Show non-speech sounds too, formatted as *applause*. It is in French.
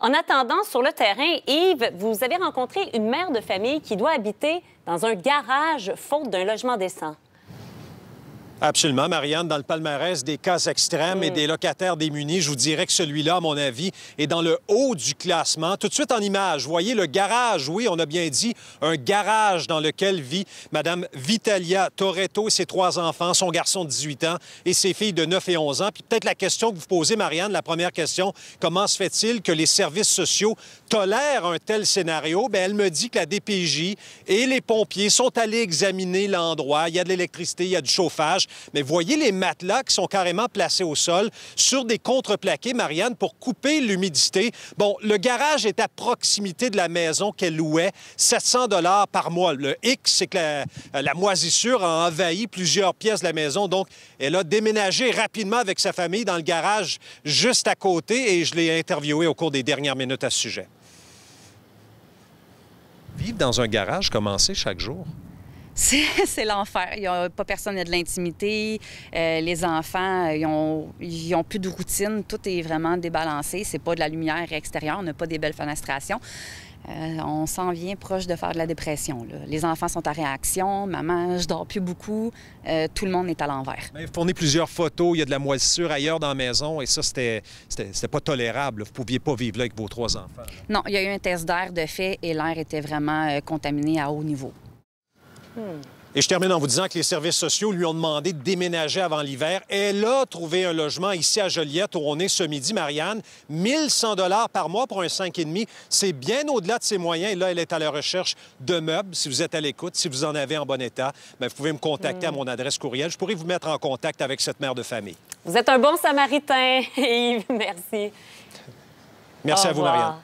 En attendant, sur le terrain, Yves, vous avez rencontré une mère de famille qui doit habiter dans un garage faute d'un logement décent. Absolument, Marianne. Dans le palmarès des cas extrêmes et mm. des locataires démunis, je vous dirais que celui-là, à mon avis, est dans le haut du classement. Tout de suite en image, vous voyez le garage. Oui, on a bien dit un garage dans lequel vit Madame Vitalia Toretto et ses trois enfants, son garçon de 18 ans et ses filles de 9 et 11 ans. Puis peut-être la question que vous posez, Marianne, la première question, comment se fait-il que les services sociaux tolèrent un tel scénario? Bien, elle me dit que la DPJ et les pompiers sont allés examiner l'endroit. Il y a de l'électricité, il y a du chauffage. Mais voyez les matelas qui sont carrément placés au sol sur des contreplaqués, Marianne, pour couper l'humidité. Bon, le garage est à proximité de la maison qu'elle louait, 700 dollars par mois. Le X, c'est que la, moisissure a envahi plusieurs pièces de la maison, donc elle a déménagé rapidement avec sa famille dans le garage juste à côté et je l'ai interviewé au cours des dernières minutes à ce sujet. Vivre dans un garage, commencer chaque jour, *laughs* C'est l'enfer. a pas personne a de l'intimité. Euh, les enfants, euh, ils ont, ils ont, plus de routine. Tout est vraiment débalancé. C'est pas de la lumière extérieure. On n'a pas des belles fenestrations. Euh, on s'en vient proche de faire de la dépression. Les enfants sont à réaction. Maman, je dors plus beaucoup. tout le monde est à l'envers. Vous fournissez plusieurs photos. Il y a de la moisissure ailleurs dans la maison. Et ça, c'était pas tolérable. Vous pouviez pas vivre là avec vos trois enfants. Non, il y a eu un test d'air de fait et l'air était vraiment contaminé à haut niveau. Et je termine en vous disant que les services sociaux lui ont demandé de déménager avant l'hiver. Elle a trouvé un logement ici à Joliette, où on est ce midi, Marianne. 1100 dollars par mois pour un 5,5. C'est bien au-delà de ses moyens. Et là, elle est à la recherche de meubles. Si vous êtes à l'écoute, si vous en avez en bon état, mais ben, vous pouvez me contacter à mon adresse courriel. Je pourrais vous mettre en contact avec cette mère de famille. Vous êtes un bon samaritain, *laughs* Yves. Merci. Merci à vous, Marianne.